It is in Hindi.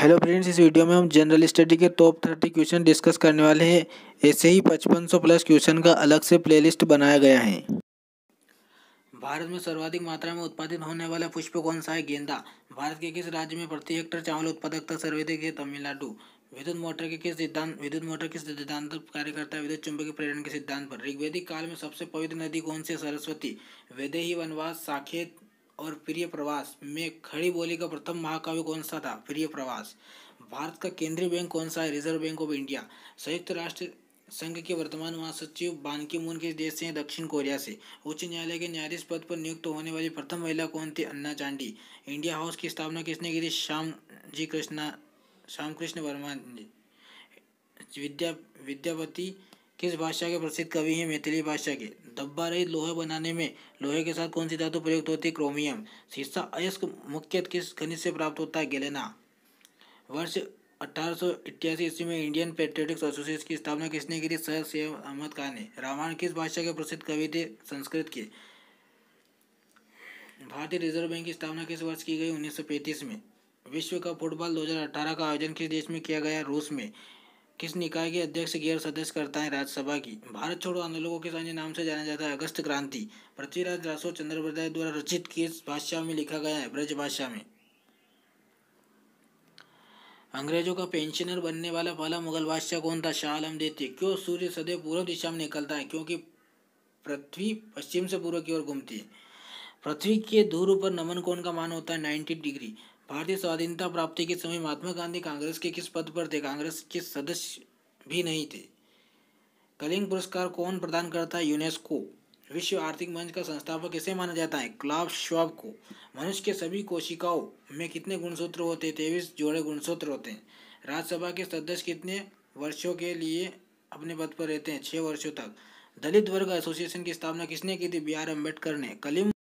हेलो फ्रेंड्स इस वीडियो में हम जनरल स्टडी के टॉप थर्टी क्वेश्चन डिस्कस करने वाले हैं ऐसे ही पचपन सौ प्लस क्वेश्चन का अलग से प्लेलिस्ट बनाया गया है भारत में सर्वाधिक मात्रा में उत्पादित होने वाला पुष्प कौन सा है गेंदा भारत के किस राज्य में प्रति हेक्टर चावल उत्पादकता सर्वाधिक है तमिलनाडु विद्युत मोटर के किस सिद्धांत विद्युत मोटर किस सिद्धांत पर कार्य करता है विद्युत चुंबकीय प्रेरण के सिद्धांत पर ऋग्वेदिक काल में सबसे पवित्र नदी कौन सी है सरस्वती वेदे ही वनवास साखेत और प्रिय प्रवास में खड़ी बोली का प्रथम महाकाव्य कौन सा था प्रिय प्रवास भारत का केंद्रीय बैंक कौन सा है रिजर्व बैंक ऑफ इंडिया संयुक्त राष्ट्र संघ के वर्तमान महासचिव बानकी मून किस देश से हैं दक्षिण कोरिया से उच्च न्यायालय के न्यायाधीश पद पर नियुक्त होने वाली प्रथम महिला कौन थी अन्ना चांडी इंडिया हाउस की स्थापना किसने की थी श्याम जी कृष्णा श्याम कृष्ण वर्मा ने विद्या विद्यापति किस भाषा के प्रसिद्ध कवि हैं मैथिली भाषा के धब्बा रहित लोहे बनाने में लोहे के साथ कौन सी धातु प्रयुक्त होती है क्रोमियम शीशा अयस्क मुख्य किस खनिज से प्राप्त होता है गेलेना वर्ष अठारह ईस्वी में इंडियन पेट्रेटिक्स एसोसिएशन की स्थापना किसने की थी सर सैयद अहमद खान ने रामायण किस भाषा के प्रसिद्ध कवि थे संस्कृत के भारतीय रिजर्व बैंक की स्थापना किस वर्ष की गई 1935 में विश्व कप फुटबॉल 2018 का आयोजन किस देश में किया गया रूस में किस निकाय के अध्यक्ष गैर सदस्य करता है राज्यसभा की भारत छोड़ो आंदोलन के किस नाम से जाना जाता है अगस्त क्रांति पृथ्वीराज रासो चंद्रप्रदाय द्वारा रचित किस भाषा में लिखा गया है ब्रज भाषा में अंग्रेजों का पेंशनर बनने वाला पहला मुगल बादशाह कौन था शाह आलम देती क्यों सूर्य सदैव पूर्व दिशा में निकलता है क्योंकि पृथ्वी पश्चिम से पूर्व की ओर घूमती है पृथ्वी के दूर पर नमन कोण का मान होता है नाइन्टी डिग्री भारतीय स्वाधीनता प्राप्ति के समय महात्मा गांधी कांग्रेस के किस पद पर थे कांग्रेस के सदस्य भी नहीं थे कलिंग पुरस्कार कौन प्रदान करता है यूनेस्को विश्व आर्थिक मंच का संस्थापक किसे माना जाता है क्लाब श्वाब को मनुष्य के सभी कोशिकाओं में कितने गुणसूत्र होते हैं तेईस जोड़े गुणसूत्र होते हैं राज्यसभा के सदस्य कितने वर्षों के लिए अपने पद पर रहते हैं छः वर्षों तक दलित वर्ग एसोसिएशन की स्थापना किसने की थी बी आर अम्बेडकर ने कलिम